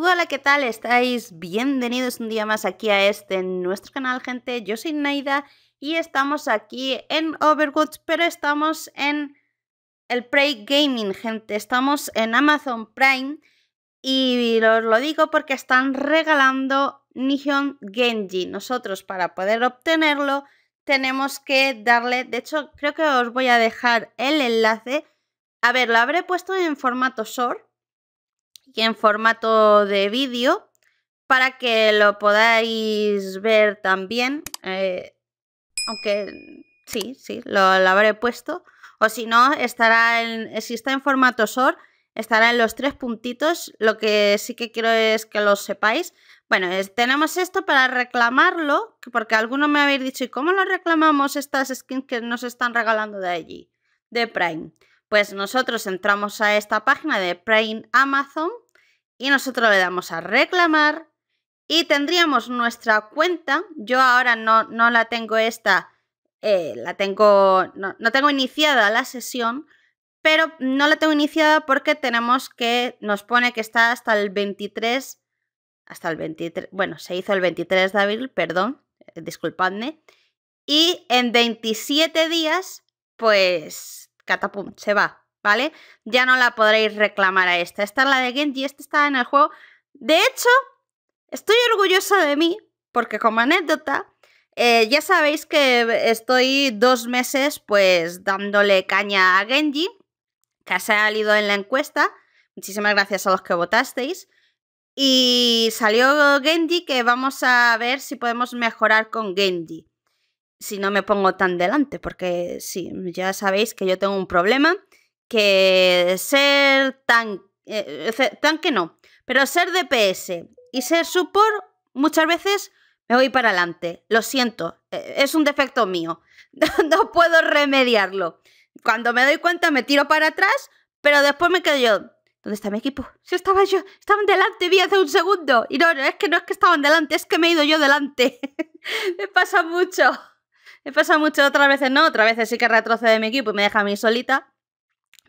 Hola, ¿qué tal? ¿Estáis? Bienvenidos un día más aquí a este nuestro canal, gente. Yo soy Naida y estamos aquí en Overwatch, pero estamos en el Prey Gaming, gente. Estamos en Amazon Prime y os lo digo porque están regalando Nihon Genji. Nosotros para poder obtenerlo tenemos que darle, de hecho creo que os voy a dejar el enlace. A ver, lo habré puesto en formato SOR y en formato de vídeo para que lo podáis ver también. Eh, aunque sí, sí, lo, habré puesto. O si no, estará en, si está en formato SOR, estará en los tres puntitos. Lo que sí que quiero es que lo sepáis. Bueno, tenemos esto para reclamarlo, porque algunos me habéis dicho, ¿y cómo lo reclamamos estas skins que nos están regalando de allí? De Prime. Pues nosotros entramos a esta página de Prime Amazon y nosotros le damos a reclamar y tendríamos nuestra cuenta. Yo ahora no, no la tengo esta, eh, la tengo, no, no tengo iniciada la sesión, pero no la tengo iniciada porque tenemos que, nos pone que está hasta el 23, hasta el 23, bueno, se hizo el 23 de abril, perdón, eh, disculpadme, y en 27 días, pues catapum, se va, ¿vale? Ya no la podréis reclamar a esta. Esta es la de Genji, esta está en el juego. De hecho, estoy orgullosa de mí, porque como anécdota, eh, ya sabéis que estoy dos meses pues dándole caña a Genji, que ha salido en la encuesta. Muchísimas gracias a los que votasteis. Y salió Genji que vamos a ver si podemos mejorar con Genji si no me pongo tan delante, porque sí, ya sabéis que yo tengo un problema, que ser tan... Eh, eh, tan que no, pero ser DPS y ser support muchas veces me voy para adelante. Lo siento, e, es un defecto mío. No puedo remediarlo. Cuando me doy cuenta me tiro para atrás, pero después me quedo yo. ¿Dónde está mi equipo? Si estaba yo, estaban delante, vi hace un segundo. Y no, no, es que no es que estaban delante, es que me he ido yo delante. me pasa mucho. Me pasa mucho, otras veces no, otras veces sí que retrocede mi equipo y me deja a mí solita,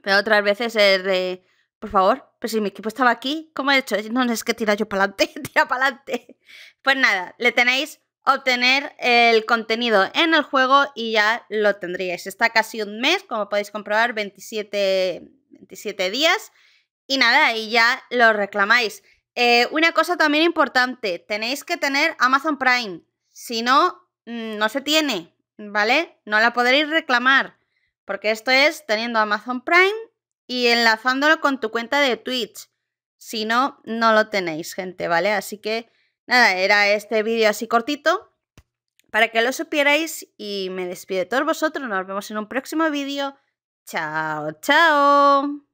pero otras veces es de, por favor, pero si mi equipo estaba aquí, como he hecho? No, es que tira yo para adelante, tira para adelante. Pues nada, le tenéis obtener el contenido en el juego y ya lo tendríais. Está casi un mes, como podéis comprobar, 27, días. Y nada, y ya lo reclamáis. Eh, una cosa también importante, tenéis que tener Amazon Prime. Si no, mm, no se tiene. ¿vale? No la podréis reclamar, porque esto es teniendo Amazon Prime y enlazándolo con tu cuenta de Twitch. Si no, no lo tenéis, gente, ¿vale? Así que nada, era este vídeo así cortito para que lo supierais y me despido de todos vosotros. Nos vemos en un próximo vídeo. Chao, chao.